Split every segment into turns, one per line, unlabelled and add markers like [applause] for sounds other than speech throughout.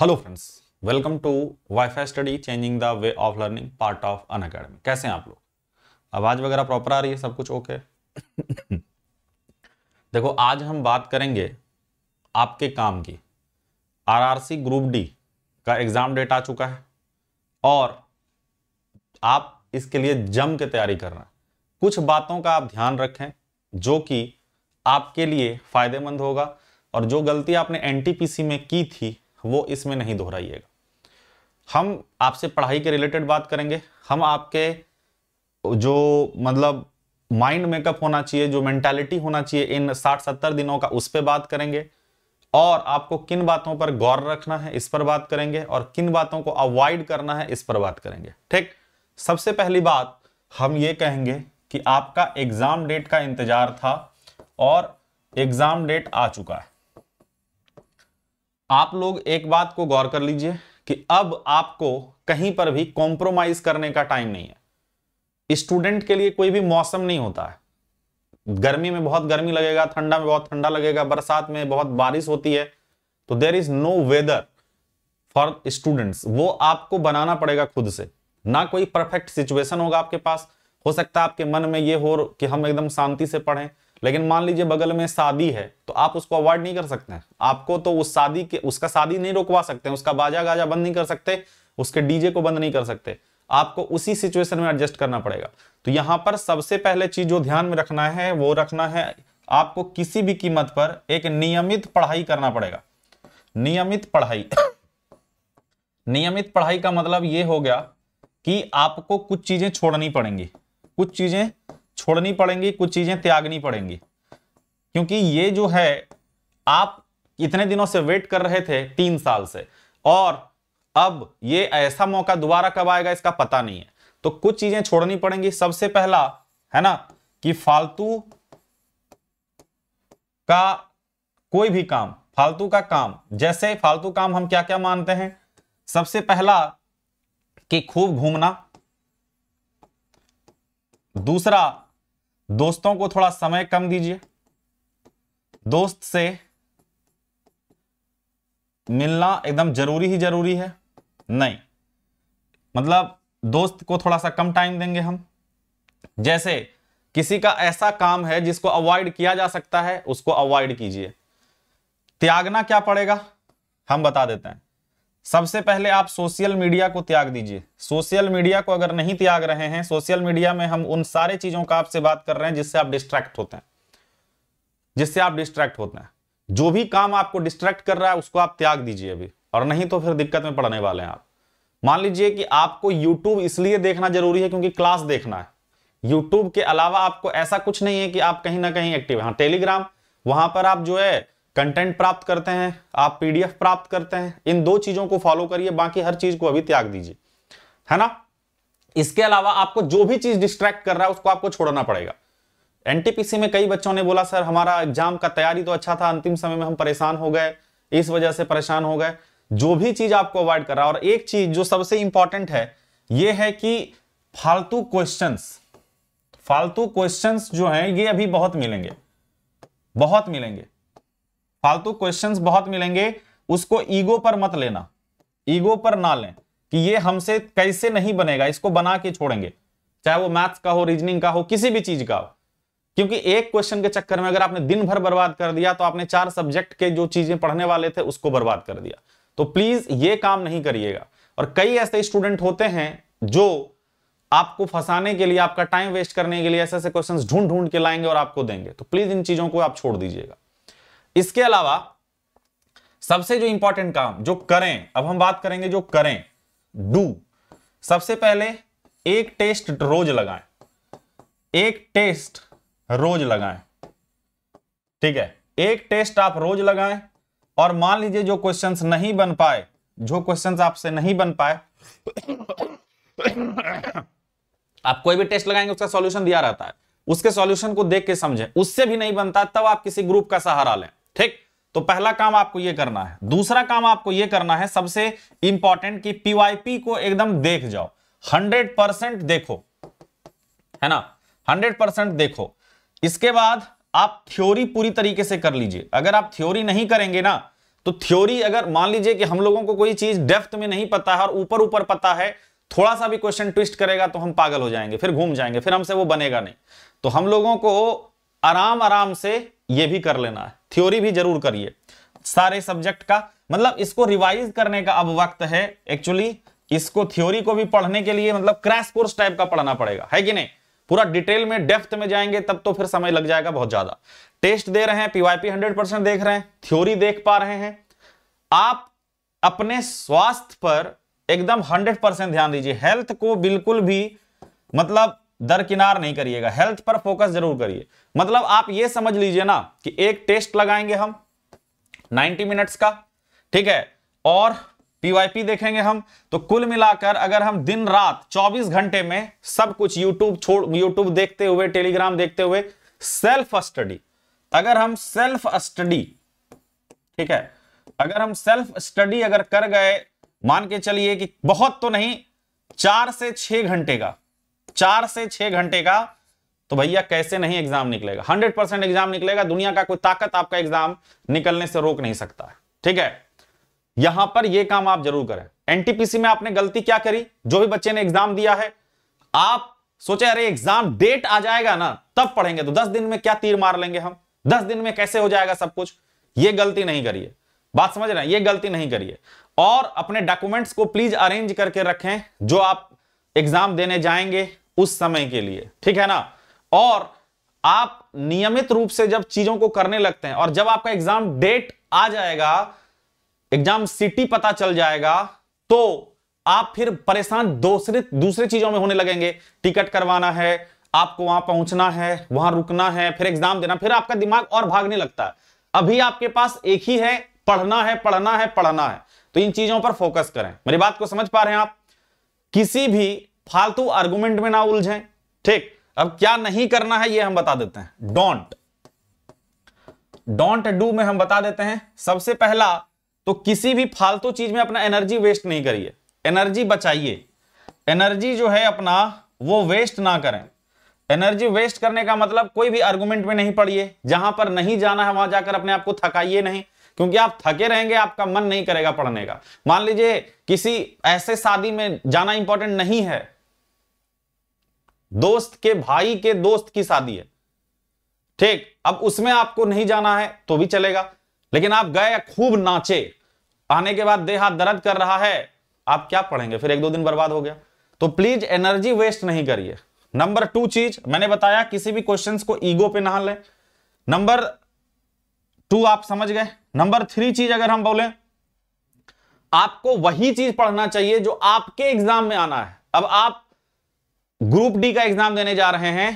hello friends welcome to WiFi study changing the way of learning part of Unacademy कैसे हैं आप लोग आवाज वगैरह प्रॉपर आ रही है सब कुछ ओके [coughs] देखो आज हम बात करेंगे आपके काम की आरआरसी ग्रुप डी का एग्जाम डेट आ चुका है और आप इसके लिए जम के तैयारी कर रहे हैं कुछ बातों का आप ध्यान रखें जो कि आपके लिए फायदेमंद होगा और जो गलती आपने एनटीपीसी में की थी तो वो इसमें नहीं दोहराइएगा हम आपसे पढ़ाई के रिलेटेड बात करेंगे हम आपके जो मतलब माइंड मेकअप होना चाहिए जो मेंटालिटी होना चाहिए इन साठ सत्तर दिनों का उस पर बात करेंगे और आपको किन बातों पर गौर रखना है इस पर बात करेंगे और किन बातों को अवॉइड करना है इस पर बात करेंगे ठीक सबसे पहली बात हम ये कहेंगे कि आपका एग्जाम डेट का इंतजार था और एग्जाम डेट आ चुका है आप लोग एक बात को गौर कर लीजिए कि अब आपको कहीं पर भी कॉम्प्रोमाइज करने का टाइम नहीं है स्टूडेंट के लिए कोई भी मौसम नहीं होता है गर्मी में बहुत गर्मी लगेगा ठंडा में बहुत ठंडा लगेगा बरसात में बहुत बारिश होती है तो there is no weather for students वो आपको बनाना पड़ेगा खुद से ना कोई परफेक्ट सिचुएशन होगा आपके पास हो सकता है आपके मन में ये हो कि हम एकदम शांति से पढ़ें लेकिन मान लीजिए बगल में शादी है तो आप उसको अवॉइड नहीं कर सकते हैं आपको तो उस शादी के उसका शादी नहीं रोकवा सकते हैं उसका बाजा गाजा बंद नहीं कर सकते उसके डीजे को बंद नहीं कर सकते आपको उसी सिचुएशन में एडजस्ट करना पड़ेगा तो यहां पर सबसे पहले चीज जो ध्यान में रखना है वो रखना है आपको किसी भी कीमत पर एक नियमित पढ़ाई करना पड़ेगा नियमित पढ़ाई नियमित पढ़ाई का मतलब ये हो गया कि आपको कुछ चीजें छोड़नी पड़ेंगी कुछ चीजें छोड़नी पड़ेंगी कुछ चीजें त्यागनी पड़ेंगी क्योंकि ये जो है आप इतने दिनों से वेट कर रहे थे तीन साल से और अब ये ऐसा मौका दोबारा कब आएगा इसका पता नहीं है तो कुछ चीजें छोड़नी पड़ेंगी सबसे पहला है ना कि फालतू का कोई भी काम फालतू का काम जैसे फालतू काम हम क्या क्या मानते हैं सबसे पहला कि खूब घूमना दूसरा दोस्तों को थोड़ा समय कम दीजिए दोस्त से मिलना एकदम जरूरी ही जरूरी है नहीं मतलब दोस्त को थोड़ा सा कम टाइम देंगे हम जैसे किसी का ऐसा काम है जिसको अवॉइड किया जा सकता है उसको अवॉइड कीजिए त्यागना क्या पड़ेगा हम बता देते हैं सबसे पहले आप सोशल मीडिया को त्याग दीजिए सोशल मीडिया को अगर नहीं त्याग रहे हैं सोशल मीडिया में हम उन सारे चीजों का आपसे बात कर रहे हैं जिससे आप डिस्ट्रैक्ट होते हैं जिससे आप डिस्ट्रैक्ट होते हैं जो भी काम आपको डिस्ट्रैक्ट कर रहा है उसको आप त्याग दीजिए अभी और नहीं तो फिर दिक्कत में पड़ने वाले हैं आप मान लीजिए कि आपको यूट्यूब इसलिए देखना जरूरी है क्योंकि क्लास देखना है यूट्यूब के अलावा आपको ऐसा कुछ नहीं है कि आप कहीं ना कहीं एक्टिव हाँ टेलीग्राम वहां पर आप जो है कंटेंट प्राप्त करते हैं आप पीडीएफ प्राप्त करते हैं इन दो चीजों को फॉलो करिए बाकी हर चीज को अभी त्याग दीजिए है ना इसके अलावा आपको जो भी चीज डिस्ट्रैक्ट कर रहा है उसको आपको छोड़ना पड़ेगा एनटीपीसी में कई बच्चों ने बोला सर हमारा एग्जाम का तैयारी तो अच्छा था अंतिम समय में हम परेशान हो गए इस वजह से परेशान हो गए जो भी चीज आपको अवॉइड कर रहा है और एक चीज जो सबसे इंपॉर्टेंट है ये है कि फालतू क्वेश्चंस फालतू क्वेश्चंस जो हैं ये अभी बहुत मिलेंगे बहुत मिलेंगे फालतू क्वेश्चंस बहुत मिलेंगे उसको ईगो पर मत लेना ईगो पर ना लें कि ये हमसे कैसे नहीं बनेगा इसको बना के छोड़ेंगे चाहे वो मैथ्स का हो रीजनिंग का हो किसी भी चीज का हो क्योंकि एक क्वेश्चन के चक्कर में अगर आपने दिन भर बर्बाद कर दिया तो आपने चार सब्जेक्ट के जो चीजें पढ़ने वाले थे उसको बर्बाद कर दिया तो प्लीज ये काम नहीं करिएगा और कई ऐसे स्टूडेंट होते हैं जो आपको फंसाने के लिए आपका टाइम वेस्ट करने के लिए ऐसे ऐसे क्वेश्चन ढूंढ ढूंढ के लाएंगे और आपको देंगे तो प्लीज इन चीजों को आप छोड़ दीजिएगा इसके अलावा सबसे जो इंपॉर्टेंट काम जो करें अब हम बात करेंगे जो करें डू सबसे पहले एक टेस्ट रोज लगाएं एक टेस्ट रोज लगाएं ठीक है एक टेस्ट आप रोज लगाएं और मान लीजिए जो क्वेश्चंस नहीं बन पाए जो क्वेश्चंस आपसे नहीं बन पाए आप कोई भी टेस्ट लगाएंगे उसका सॉल्यूशन दिया रहता है उसके सॉल्यूशन को देख के समझें उससे भी नहीं बनता तब आप किसी ग्रुप का सहारा लें ठीक तो पहला काम आपको यह करना है दूसरा काम आपको यह करना है सबसे इंपॉर्टेंट कि पीवाईपी को एकदम देख जाओ हंड्रेड परसेंट देखो है ना हंड्रेड परसेंट देखो इसके बाद आप थ्योरी पूरी तरीके से कर लीजिए अगर आप थ्योरी नहीं करेंगे ना तो थ्योरी अगर मान लीजिए कि हम लोगों को कोई चीज डेफ्थ में नहीं पता है और ऊपर ऊपर पता है थोड़ा सा भी क्वेश्चन ट्विस्ट करेगा तो हम पागल हो जाएंगे फिर घूम जाएंगे फिर हमसे वो बनेगा नहीं तो हम लोगों को आराम आराम से ये भी कर लेना है थ्योरी भी जरूर करिए सारे सब्जेक्ट का मतलब इसको रिवाइज करने का अब वक्त है एक्चुअली इसको थ्योरी को भी पढ़ने के लिए मतलब क्रैश कोर्स टाइप का पढ़ना पड़ेगा है कि नहीं पूरा डिटेल में डेफ्थ में जाएंगे तब तो फिर समय लग जाएगा बहुत ज्यादा टेस्ट दे रहे हैं पीवाईपी हंड्रेड परसेंट देख रहे हैं थ्योरी देख पा रहे हैं आप अपने स्वास्थ्य पर एकदम हंड्रेड परसेंट ध्यान दीजिए हेल्थ को बिल्कुल भी मतलब दरकिनार नहीं करिएगा हेल्थ पर फोकस जरूर करिए मतलब आप ये समझ लीजिए ना कि एक टेस्ट लगाएंगे हम 90 मिनट्स का ठीक है और पीवाईपी देखेंगे हम तो कुल मिलाकर अगर हम दिन रात 24 घंटे में सब कुछ यूट्यूब छोड़ यूट्यूब देखते हुए टेलीग्राम देखते हुए सेल्फ स्टडी अगर हम सेल्फ स्टडी ठीक है अगर हम सेल्फ स्टडी अगर कर गए मान के चलिए कि बहुत तो नहीं चार से छह घंटे का चार से छह घंटे का तो भैया कैसे नहीं एग्जाम निकलेगा हंड्रेड परसेंट एग्जाम निकलेगा दुनिया का कोई ताकत आपका एग्जाम निकलने से रोक नहीं सकता ठीक है यहां पर यह काम आप जरूर करें एनटीपीसी में आपने गलती क्या करी जो भी बच्चे ने एग्जाम दिया है आप सोचे अरे एग्जाम डेट आ जाएगा ना तब पढ़ेंगे तो दस दिन में क्या तीर मार लेंगे हम दस दिन में कैसे हो जाएगा सब कुछ ये गलती नहीं करिए बात समझ रहे हैं ये गलती नहीं करिए और अपने डॉक्यूमेंट्स को प्लीज अरेंज करके रखें जो आप एग्जाम देने जाएंगे उस समय के लिए ठीक है ना और आप नियमित रूप से जब चीजों को करने लगते हैं और जब आपका एग्जाम डेट आ जाएगा एग्जाम सिटी पता चल जाएगा तो आप फिर परेशान दूसरे दूसरे चीजों में होने लगेंगे टिकट करवाना है आपको वहां पहुंचना है वहां रुकना है फिर एग्जाम देना फिर आपका दिमाग और भागने लगता है अभी आपके पास एक ही है पढ़ना है पढ़ना है पढ़ना है तो इन चीजों पर फोकस करें मेरी बात को समझ पा रहे हैं आप किसी भी फालतू आर्गुमेंट में ना उलझे ठीक अब क्या नहीं करना है ये हम बता देते हैं डोंट डोंट डू में हम बता देते हैं सबसे पहला तो किसी भी फालतू चीज में अपना एनर्जी वेस्ट नहीं करिए एनर्जी बचाइए एनर्जी जो है अपना वो वेस्ट ना करें एनर्जी वेस्ट करने का मतलब कोई भी आर्गुमेंट में नहीं पड़िए जहां पर नहीं जाना है वहां जाकर अपने आप को थकाइए नहीं क्योंकि आप थके रहेंगे आपका मन नहीं करेगा पढ़ने का मान लीजिए किसी ऐसे शादी में जाना इंपॉर्टेंट नहीं है दोस्त के भाई के दोस्त की शादी है ठीक अब उसमें आपको नहीं जाना है तो भी चलेगा लेकिन आप गए खूब नाचे आने के बाद देहा दर्द कर रहा है आप क्या पढ़ेंगे फिर एक दो दिन बर्बाद हो गया तो प्लीज एनर्जी वेस्ट नहीं करिए नंबर टू चीज मैंने बताया किसी भी क्वेश्चन को ईगो पे ना लें नंबर टू आप समझ गए नंबर थ्री चीज अगर हम बोले आपको वही चीज पढ़ना चाहिए जो आपके एग्जाम में आना है अब आप ग्रुप डी का एग्जाम देने जा रहे हैं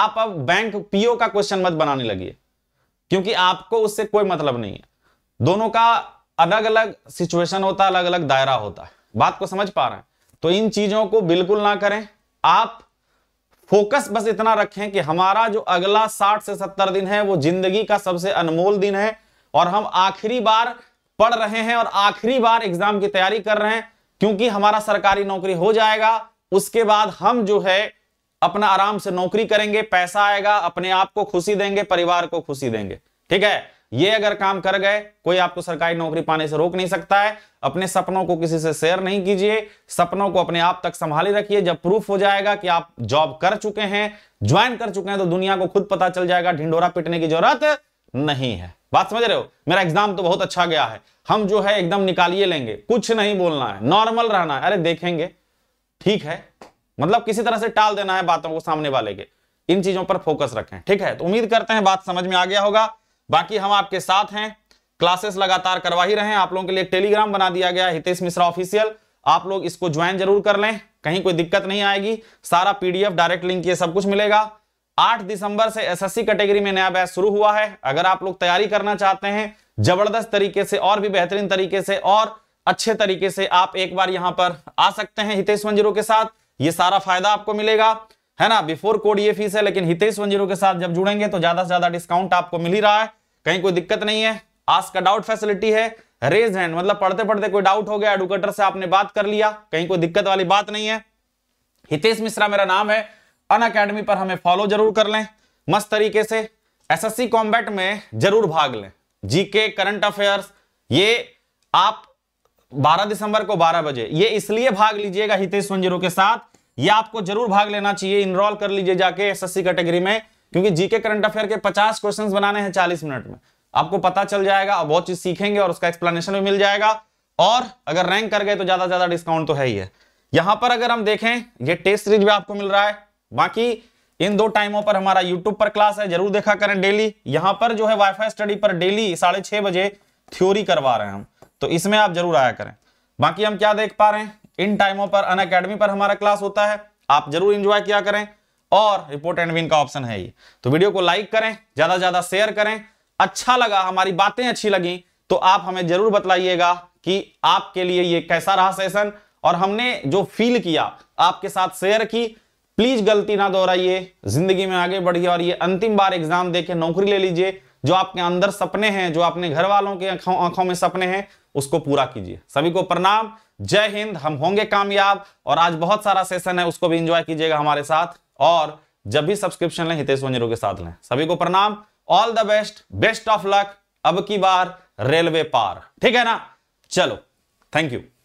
आप अब बैंक पीओ का क्वेश्चन मत बनाने लगिए क्योंकि आपको उससे कोई मतलब नहीं है दोनों का अलग अलग सिचुएशन होता है अलग अलग दायरा होता है बात को समझ पा रहे हैं तो इन चीजों को बिल्कुल ना करें आप फोकस बस इतना रखें कि हमारा जो अगला 60 से 70 दिन है वो जिंदगी का सबसे अनमोल दिन है और हम आखिरी बार पढ़ रहे हैं और आखिरी बार एग्जाम की तैयारी कर रहे हैं क्योंकि हमारा सरकारी नौकरी हो जाएगा उसके बाद हम जो है अपना आराम से नौकरी करेंगे पैसा आएगा अपने आप को खुशी देंगे परिवार को खुशी देंगे ठीक है ये अगर काम कर गए कोई आपको सरकारी नौकरी पाने से रोक नहीं सकता है अपने सपनों को किसी से शेयर नहीं कीजिए सपनों को अपने आप तक संभाले रखिए जब प्रूफ हो जाएगा कि आप जॉब कर चुके हैं ज्वाइन कर चुके हैं तो दुनिया को खुद पता चल जाएगा ढिंडोरा पिटने की जरूरत नहीं है बात समझ रहे हो मेरा एग्जाम तो बहुत अच्छा गया है हम जो है एकदम निकालिए लेंगे कुछ नहीं बोलना है नॉर्मल रहना है अरे देखेंगे ठीक है मतलब किसी तरह से टाल देना है बातों को सामने वाले के इन चीजों पर फोकस रखें ठीक है तो उम्मीद करते हैं बात समझ में आ गया होगा बाकी हम आपके साथ हैं क्लासेस लगातार करवा ही रहे हैं आप लोगों के लिए टेलीग्राम बना दिया गया हितेश मिश्रा ऑफिशियल आप लोग इसको ज्वाइन जरूर कर लें कहीं कोई दिक्कत नहीं आएगी सारा पीडीएफ डायरेक्ट लिंक ये सब कुछ मिलेगा 8 दिसंबर से एसएससी कैटेगरी में नया बैच शुरू हुआ है अगर आप लोग तैयारी करना चाहते हैं जबरदस्त तरीके से और भी बेहतरीन तरीके से और अच्छे तरीके से आप एक बार यहां पर आ सकते हैं हितेश वंजीरो के साथ ये सारा फायदा आपको मिलेगा है ना बिफोर कोड ये फीस है लेकिन हितेश वंजीरो के साथ जब जुड़ेंगे तो ज्यादा से ज्यादा डिस्काउंट आपको मिल ही रहा है कहीं कोई दिक्कत नहीं है आस्क का डाउट फैसिलिटी है रेज हैंड मतलब पढ़ते पढ़ते कोई डाउट हो गया एडुकेटर से आपने बात कर लिया कहीं कोई दिक्कत वाली बात नहीं है हितेश मिश्रा मेरा नाम है अन अकेडमी पर हमें फॉलो जरूर कर लें मस्त तरीके से एसएससी कॉम्बैट में जरूर भाग लें जीके करंट अफेयर्स ये आप 12 दिसंबर को 12 बजे ये इसलिए भाग लीजिएगा हितेश मंजिरो के साथ ये आपको जरूर भाग लेना चाहिए इनरोल कर लीजिए जाके एसएससी कैटेगरी में क्योंकि जीके करंट अफेयर के 50 क्वेश्चंस बनाने हैं 40 मिनट में आपको पता चल जाएगा बहुत चीज सीखेंगे और उसका एक्सप्लेनेशन भी मिल जाएगा और अगर रैंक कर गए तो ज्यादा से ज्यादा डिस्काउंट तो है ही है यहां पर अगर हम देखें ये टेस्ट सीरीज भी आपको मिल रहा है बाकी इन दो टाइमों पर हमारा यूट्यूब पर क्लास है जरूर देखा करें डेली यहां पर जो है वाईफाई स्टडी पर डेली साढ़े छह बजे थ्योरी करवा रहे हैं हम तो इसमें आप जरूर आया करें बाकी हम क्या देख पा रहे हैं इन टाइमों पर अन अकेडमी पर हमारा क्लास होता है आप जरूर इंजॉय किया करें और रिपोर्ट एंड विन का ऑप्शन है ये तो वीडियो को लाइक करें ज्यादा से ज्यादा शेयर करें अच्छा लगा हमारी बातें अच्छी लगी तो आप हमें जरूर बतलाइएगा कि आपके लिए ये कैसा रहा सेशन और हमने जो फील किया आपके साथ शेयर की प्लीज गलती ना दोहराइए जिंदगी में आगे बढ़िए और ये अंतिम बार एग्जाम देके नौकरी ले लीजिए जो आपके अंदर सपने हैं जो अपने घर वालों के आंखों में सपने हैं उसको पूरा कीजिए सभी को प्रणाम जय हिंद हम होंगे कामयाब और आज बहुत सारा सेशन है उसको भी इंजॉय कीजिएगा हमारे साथ और जब भी सब्सक्रिप्शन लें हितेश वंजरो के साथ लें सभी को प्रणाम all the best best of luck अब की बार रेलवे पार ठीक है ना चलो थैंक यू